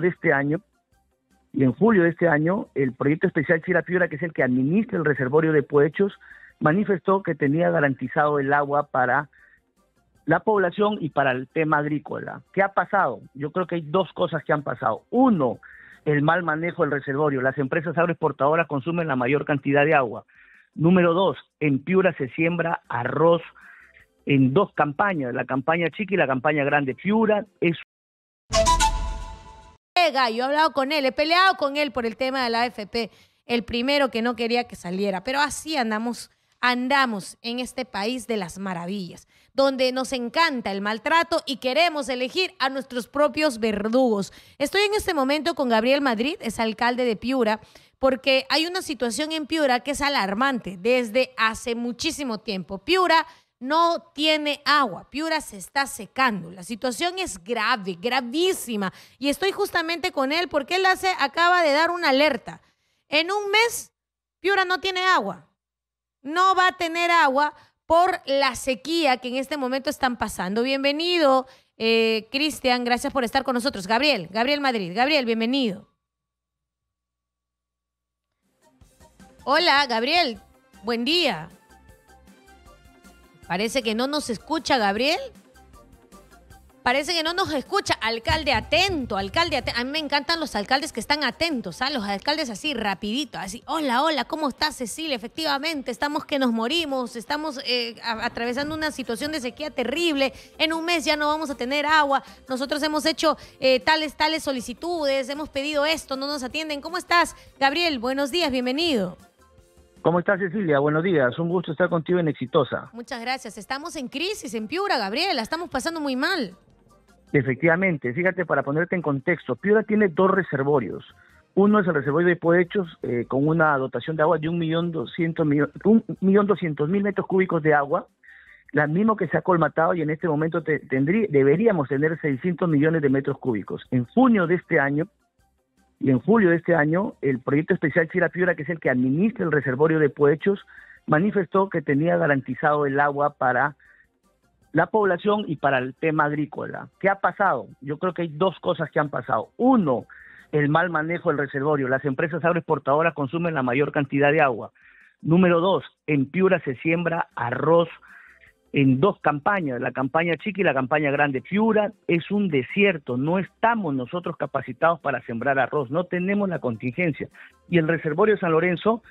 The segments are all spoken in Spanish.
de este año y en julio de este año, el proyecto especial Piura, que es el que administra el reservorio de Puechos, manifestó que tenía garantizado el agua para la población y para el tema agrícola. ¿Qué ha pasado? Yo creo que hay dos cosas que han pasado. Uno, el mal manejo del reservorio. Las empresas agroexportadoras consumen la mayor cantidad de agua. Número dos, en Piura se siembra arroz en dos campañas, la campaña chica y la campaña grande. Piura es gallo, yo he hablado con él, he peleado con él por el tema de la AFP, el primero que no quería que saliera, pero así andamos, andamos en este país de las maravillas, donde nos encanta el maltrato y queremos elegir a nuestros propios verdugos. Estoy en este momento con Gabriel Madrid, es alcalde de Piura, porque hay una situación en Piura que es alarmante desde hace muchísimo tiempo. Piura no tiene agua. Piura se está secando. La situación es grave, gravísima. Y estoy justamente con él porque él hace, acaba de dar una alerta. En un mes, Piura no tiene agua. No va a tener agua por la sequía que en este momento están pasando. Bienvenido, eh, Cristian. Gracias por estar con nosotros. Gabriel, Gabriel Madrid. Gabriel, bienvenido. Hola, Gabriel. Buen día. Parece que no nos escucha, Gabriel. Parece que no nos escucha. Alcalde atento, alcalde atento. A mí me encantan los alcaldes que están atentos, ¿ah? Los alcaldes así, rapidito, así. Hola, hola, ¿cómo estás, Cecilia? Efectivamente, estamos que nos morimos, estamos eh, atravesando una situación de sequía terrible. En un mes ya no vamos a tener agua. Nosotros hemos hecho eh, tales, tales solicitudes, hemos pedido esto, no nos atienden. ¿Cómo estás, Gabriel? Buenos días, bienvenido. ¿Cómo estás, Cecilia? Buenos días. Un gusto estar contigo en Exitosa. Muchas gracias. Estamos en crisis en Piura, Gabriela. Estamos pasando muy mal. Efectivamente. Fíjate, para ponerte en contexto, Piura tiene dos reservorios. Uno es el reservorio de Poechos, eh, con una dotación de agua de 1.200.000 metros cúbicos de agua, la misma que se ha colmatado y en este momento te, deberíamos tener 600 millones de metros cúbicos. En junio de este año, y en julio de este año el proyecto especial Chira Piura, que es el que administra el reservorio de Poechos, manifestó que tenía garantizado el agua para la población y para el tema agrícola. ¿Qué ha pasado? Yo creo que hay dos cosas que han pasado. Uno, el mal manejo del reservorio. Las empresas agroexportadoras consumen la mayor cantidad de agua. Número dos, en Piura se siembra arroz, en dos campañas, la campaña chica y la campaña grande. Piura es un desierto, no estamos nosotros capacitados para sembrar arroz, no tenemos la contingencia. Y el reservorio de San Lorenzo,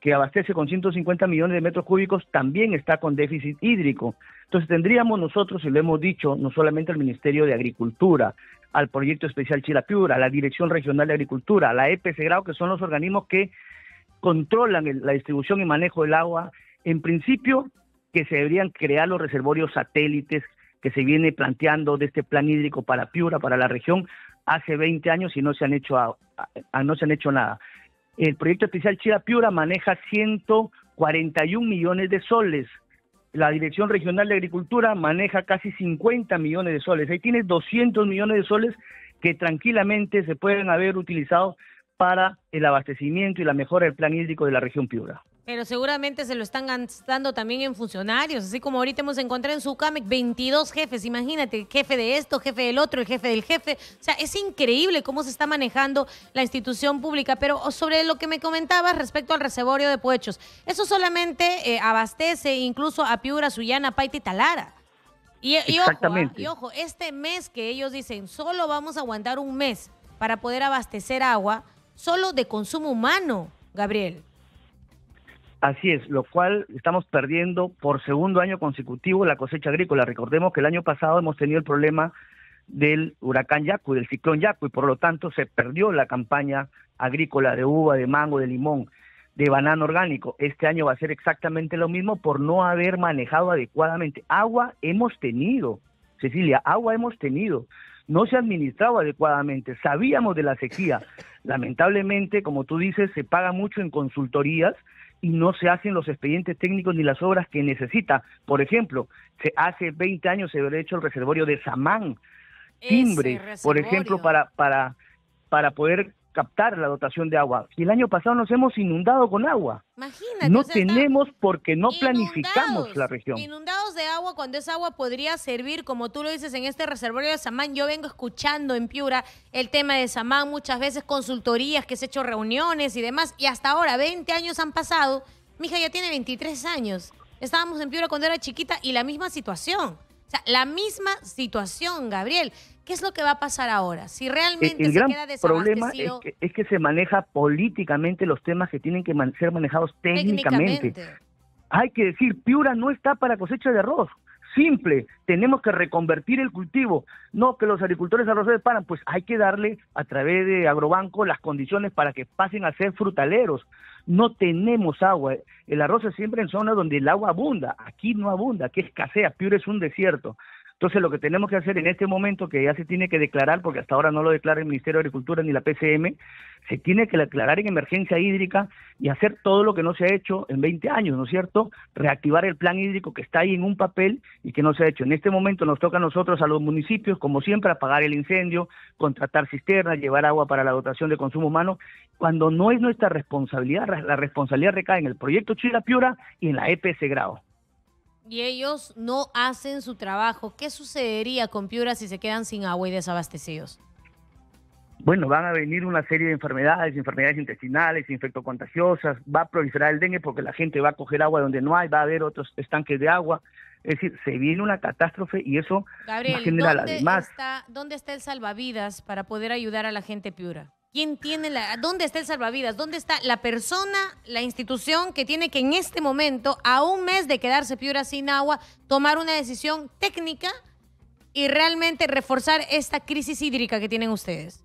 que abastece con 150 millones de metros cúbicos, también está con déficit hídrico. Entonces tendríamos nosotros, y lo hemos dicho, no solamente al Ministerio de Agricultura, al Proyecto Especial Piura, a la Dirección Regional de Agricultura, a la EPC Grau, que son los organismos que controlan la distribución y manejo del agua, en principio que se deberían crear los reservorios satélites que se viene planteando de este plan hídrico para Piura, para la región, hace 20 años y no se han hecho, no se han hecho nada. El proyecto especial Chira Piura maneja 141 millones de soles. La Dirección Regional de Agricultura maneja casi 50 millones de soles. Ahí tienes 200 millones de soles que tranquilamente se pueden haber utilizado para el abastecimiento y la mejora del plan hídrico de la región Piura. Pero seguramente se lo están gastando también en funcionarios, así como ahorita hemos encontrado en CAMEC 22 jefes, imagínate, jefe de esto, jefe del otro, el jefe del jefe. O sea, es increíble cómo se está manejando la institución pública, pero oh, sobre lo que me comentabas respecto al reservorio de puechos, eso solamente eh, abastece incluso a Piura, Suyana, Paita y Talara. Y, ¿ah? y ojo, este mes que ellos dicen, solo vamos a aguantar un mes para poder abastecer agua, solo de consumo humano, Gabriel. Así es, lo cual estamos perdiendo por segundo año consecutivo la cosecha agrícola. Recordemos que el año pasado hemos tenido el problema del huracán Yacu, del ciclón Yacu, y por lo tanto se perdió la campaña agrícola de uva, de mango, de limón, de banano orgánico. Este año va a ser exactamente lo mismo por no haber manejado adecuadamente. Agua hemos tenido, Cecilia, agua hemos tenido. No se ha administrado adecuadamente, sabíamos de la sequía. Lamentablemente, como tú dices, se paga mucho en consultorías, y no se hacen los expedientes técnicos ni las obras que necesita. Por ejemplo, se, hace 20 años se había hecho el reservorio de Samán, timbre, por ejemplo, para, para, para poder captar la dotación de agua. Y el año pasado nos hemos inundado con agua. Imagínate, no tenemos porque no planificamos la región de agua cuando esa agua podría servir, como tú lo dices, en este reservorio de Samán. Yo vengo escuchando en Piura el tema de Samán muchas veces, consultorías que se han hecho reuniones y demás, y hasta ahora, 20 años han pasado. Mi hija ya tiene 23 años. Estábamos en Piura cuando era chiquita y la misma situación. O sea, la misma situación, Gabriel. ¿Qué es lo que va a pasar ahora? Si realmente el, se queda problema es que, se maneja políticamente los temas que tienen que ser manejados técnicamente hay que decir, Piura no está para cosecha de arroz. Simple, tenemos que reconvertir el cultivo. No que los agricultores arroceros paran, pues hay que darle a través de Agrobanco las condiciones para que pasen a ser frutaleros. No tenemos agua. El arroz es siempre en zonas donde el agua abunda. Aquí no abunda, aquí escasea. Piura es un desierto. Entonces, lo que tenemos que hacer en este momento, que ya se tiene que declarar, porque hasta ahora no lo declara el Ministerio de Agricultura ni la PCM, se tiene que declarar en emergencia hídrica y hacer todo lo que no se ha hecho en 20 años, ¿no es cierto? Reactivar el plan hídrico que está ahí en un papel y que no se ha hecho. En este momento nos toca a nosotros, a los municipios, como siempre, apagar el incendio, contratar cisternas, llevar agua para la dotación de consumo humano, cuando no es nuestra responsabilidad, la responsabilidad recae en el proyecto Chila Piura y en la EPS Grado y ellos no hacen su trabajo. ¿Qué sucedería con Piura si se quedan sin agua y desabastecidos? Bueno, van a venir una serie de enfermedades, enfermedades intestinales, infectocontagiosas, va a proliferar el dengue porque la gente va a coger agua donde no hay, va a haber otros estanques de agua. Es decir, se viene una catástrofe y eso Gabriel, ¿Dónde está el salvavidas para poder ayudar a la gente Piura? tiene dónde está el salvavidas, dónde está la persona, la institución que tiene que en este momento, a un mes de quedarse Piura sin agua, tomar una decisión técnica y realmente reforzar esta crisis hídrica que tienen ustedes.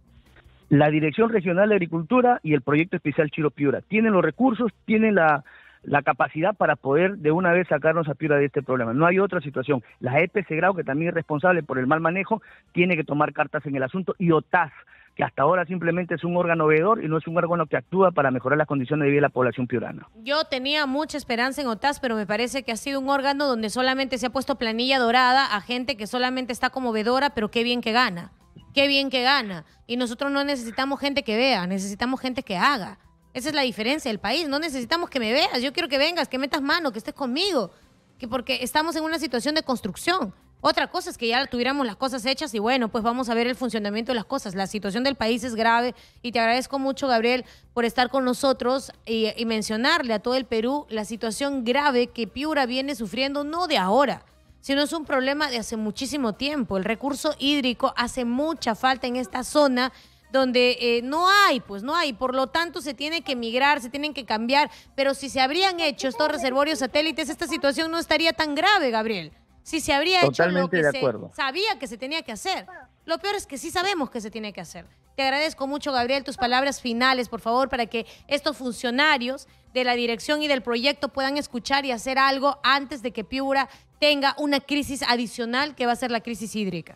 La Dirección Regional de Agricultura y el Proyecto Especial Chiro Piura tienen los recursos, tienen la, la capacidad para poder de una vez sacarnos a Piura de este problema. No hay otra situación. La EPC Grau, que también es responsable por el mal manejo, tiene que tomar cartas en el asunto y OTAS, que hasta ahora simplemente es un órgano veedor y no es un órgano que actúa para mejorar las condiciones de vida de la población piurana. Yo tenía mucha esperanza en OTAS, pero me parece que ha sido un órgano donde solamente se ha puesto planilla dorada a gente que solamente está como veedora, pero qué bien que gana, qué bien que gana. Y nosotros no necesitamos gente que vea, necesitamos gente que haga. Esa es la diferencia del país, no necesitamos que me veas, yo quiero que vengas, que metas mano, que estés conmigo, que porque estamos en una situación de construcción. Otra cosa es que ya tuviéramos las cosas hechas y bueno, pues vamos a ver el funcionamiento de las cosas. La situación del país es grave y te agradezco mucho, Gabriel, por estar con nosotros y, mencionarle a todo el Perú la situación grave que Piura viene sufriendo no de ahora, sino es un problema de hace muchísimo tiempo. El recurso hídrico hace mucha falta en esta zona donde eh, no hay, pues no hay, por lo tanto se tiene que migrar, se tienen que cambiar, pero si se habrían hecho estos reservorios satélites, esta situación no estaría tan grave, Gabriel. Si se habría hecho lo que de acuerdo. sabía que se tenía que hacer. Lo peor es que sí sabemos que se tiene que hacer. Te agradezco mucho, Gabriel, tus palabras finales, por favor, para que estos funcionarios de la dirección y del proyecto puedan escuchar y hacer algo antes de que Piura tenga una crisis adicional que va a ser la crisis hídrica.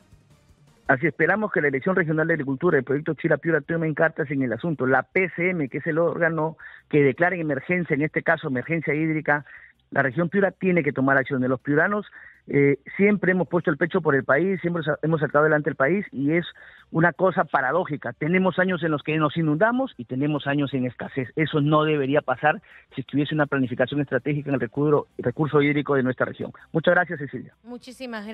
Así esperamos que la elección Regional de Agricultura del Proyecto Chira Piura tomen cartas en el asunto. La PCM, que es el órgano que declara emergencia, en este caso emergencia hídrica, la región Piura tiene que tomar acciones. Los piuranos eh, siempre hemos puesto el pecho por el país, siempre hemos sacado adelante el país y es una cosa paradójica. Tenemos años en los que nos inundamos y tenemos años en escasez. Eso no debería pasar si tuviese una planificación estratégica en el recurso, recurso hídrico de nuestra región. Muchas gracias, Cecilia. Muchísimas gracias.